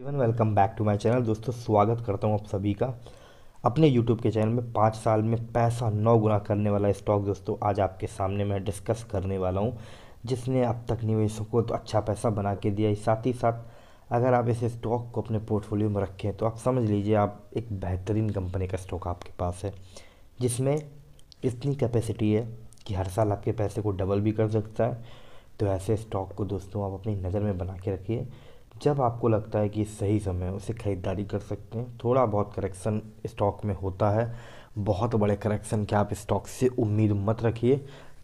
even welcome back to my channel दोस्तों स्वागत करता हूँ आप सभी का अपने यूट्यूब के चैनल में पाँच साल में पैसा नौ गुना करने वाला स्टॉक दोस्तों आज आपके सामने मैं डिस्कस करने वाला हूँ जिसने अब तक निवेशकों को तो अच्छा पैसा बना के दिया है साथ ही साथ अगर आप इस स्टॉक को अपने पोर्टफोलियो में रखें तो आप समझ लीजिए आप एक बेहतरीन कंपनी का स्टॉक आपके पास है जिसमें इतनी कैपेसिटी है कि हर साल आपके पैसे को डबल भी कर सकता है तो ऐसे स्टॉक को दोस्तों आप अपनी नज़र में बना के रखिए जब आपको लगता है कि सही समय उसे ख़रीदारी कर सकते हैं थोड़ा बहुत करेक्शन स्टॉक में होता है बहुत बड़े करेक्शन के आप स्टॉक से उम्मीद मत रखिए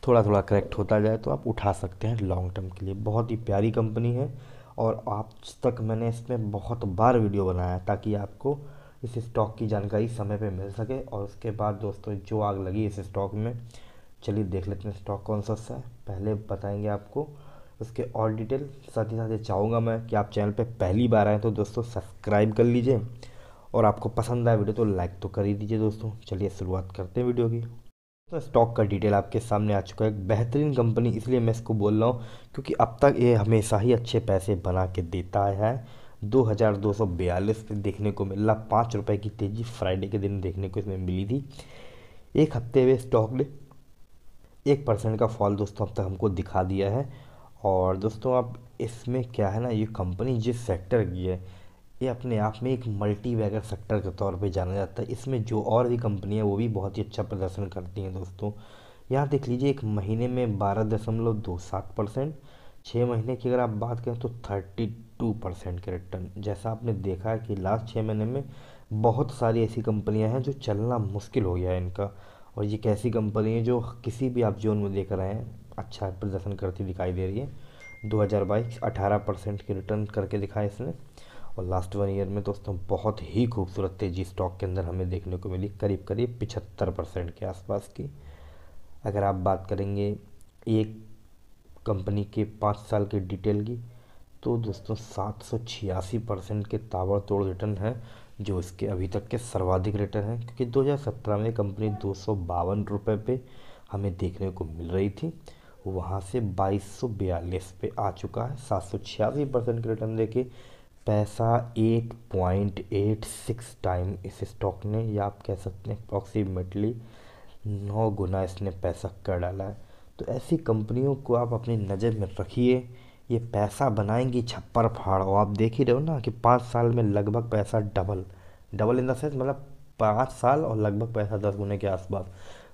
थोड़ा थोड़ा करेक्ट होता जाए तो आप उठा सकते हैं लॉन्ग टर्म के लिए बहुत ही प्यारी कंपनी है और आज तक मैंने इसमें बहुत बार वीडियो बनाया ताकि आपको इस स्टॉक की जानकारी समय पर मिल सके और उसके बाद दोस्तों जो आग लगी इस स्टॉक में चलिए देख लेते हैं स्टॉक कौन सा सा है पहले बताएंगे आपको उसके और डिटेल साथ ही साथ ये चाहूँगा मैं कि आप चैनल पे पहली बार आए तो दोस्तों सब्सक्राइब कर लीजिए और आपको पसंद आए वीडियो तो लाइक तो कर ही दीजिए दोस्तों चलिए शुरुआत करते हैं वीडियो की तो स्टॉक का डिटेल आपके सामने आ चुका है एक बेहतरीन कंपनी इसलिए मैं इसको बोल रहा हूँ क्योंकि अब तक ये हमेशा ही अच्छे पैसे बना के देता है दो हज़ार दो सौ बयालीस पे देखने को मिला पाँच रुपये की तेज़ी फ्राइडे के दिन देखने को इसमें मिली थी एक हफ्ते हुए स्टॉक ने एक परसेंट का फॉल दोस्तों अब तक हमको दिखा दिया है और दोस्तों आप इसमें क्या है ना ये कंपनी जिस सेक्टर की है ये अपने आप में एक मल्टी वैगर सेक्टर के तौर पे जाना जाता है इसमें जो और भी है वो भी बहुत ही अच्छा प्रदर्शन करती हैं दोस्तों यहाँ देख लीजिए एक महीने में बारह दशमलव दो सात परसेंट छः महीने की अगर आप बात करें तो थर्टी टू परसेंट के रिटर्न जैसा आपने देखा है कि लास्ट छः महीने में बहुत सारी ऐसी कंपनियाँ हैं जो चलना मुश्किल हो गया है इनका और ये कैसी कंपनी है जो किसी भी आप जोन में देख रहे हैं अच्छा प्रदर्शन करती दिखाई दे रही है 2022 18 परसेंट के रिटर्न करके दिखाया इसने और लास्ट वन ईयर में दोस्तों बहुत ही खूबसूरत तेजी स्टॉक के अंदर हमें देखने को मिली करीब करीब पिछहत्तर परसेंट के आसपास की अगर आप बात करेंगे एक कंपनी के पाँच साल के डिटेल की तो दोस्तों सात सौ छियासी परसेंट के ताबड़तोड़ रिटर्न है जो इसके अभी तक के सर्वाधिक रिटर्न है क्योंकि 2017 में कंपनी दो सौ रुपये पे हमें देखने को मिल रही थी वहाँ से बाईस पे आ चुका है सात सौ छियासी परसेंट के रिटर्न देके पैसा eight point eight six time इस स्टॉक ने या आप कह सकते हैं अप्रॉक्सीमेटली नौ गुना इसने पैसा कर डाला है तो ऐसी कंपनियों को आप अपनी नज़र में रखिए ये पैसा बनाएंगी छप्पर फाड़ो आप देख ही रहे हो ना कि पाँच साल में लगभग पैसा double double in the sense मतलब पाँच साल और लगभग पैसा दस गुने के आसपास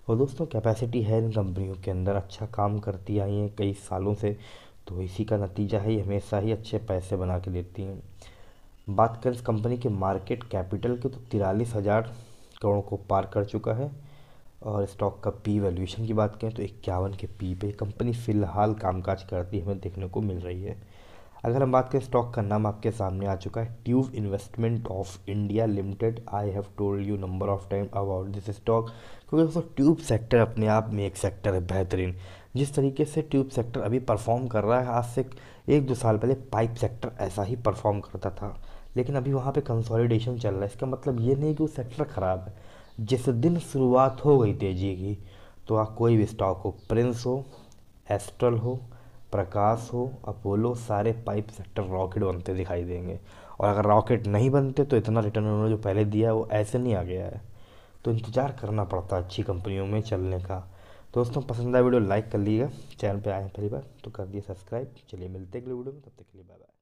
और दोस्तों कैपेसिटी है इन कंपनियों के अंदर अच्छा काम करती आई हैं कई सालों से तो इसी का नतीजा है हमेशा ही अच्छे पैसे बना के देती हैं बात करें इस कंपनी के मार्केट कैपिटल के तो तिरालीस हज़ार करोड़ को पार कर चुका है और स्टॉक का पी वैल्यूएशन की बात करें तो इक्यावन के पी पे कंपनी फ़िलहाल कामकाज करती हमें देखने को मिल रही है अगर हम बात करें स्टॉक का नाम आपके सामने आ चुका है Tube Investment of India Limited I have told you number of time about this stock क्योंकि दोस्तों ट्यूब सेक्टर अपने आप में एक सेक्टर है बेहतरीन जिस तरीके से ट्यूब सेक्टर अभी परफॉर्म कर रहा है आज से एक दो साल पहले पाइप सेक्टर ऐसा ही परफॉर्म करता था लेकिन अभी वहाँ पे कंसोलिडेशन चल रहा है इसका मतलब ये नहीं कि वो सेक्टर ख़राब है जिस दिन शुरुआत हो गई तेजी की तो आप कोई भी स्टॉक हो प्रिंस हो एस्ट्रल हो प्रकाश हो अपोलो सारे पाइप सेक्टर रॉकेट बनते दिखाई देंगे और अगर रॉकेट नहीं बनते तो इतना रिटर्न उन्होंने जो पहले दिया वो ऐसे नहीं आ गया है तो इंतज़ार करना पड़ता है अच्छी कंपनियों में चलने का दोस्तों पसंद आया वीडियो लाइक कर लीजिएगा चैनल पे आए हैं पहली बार तो कर दिए सब्सक्राइब चलिए मिलते अगले वीडियो में तब तक के लिए बाय बाय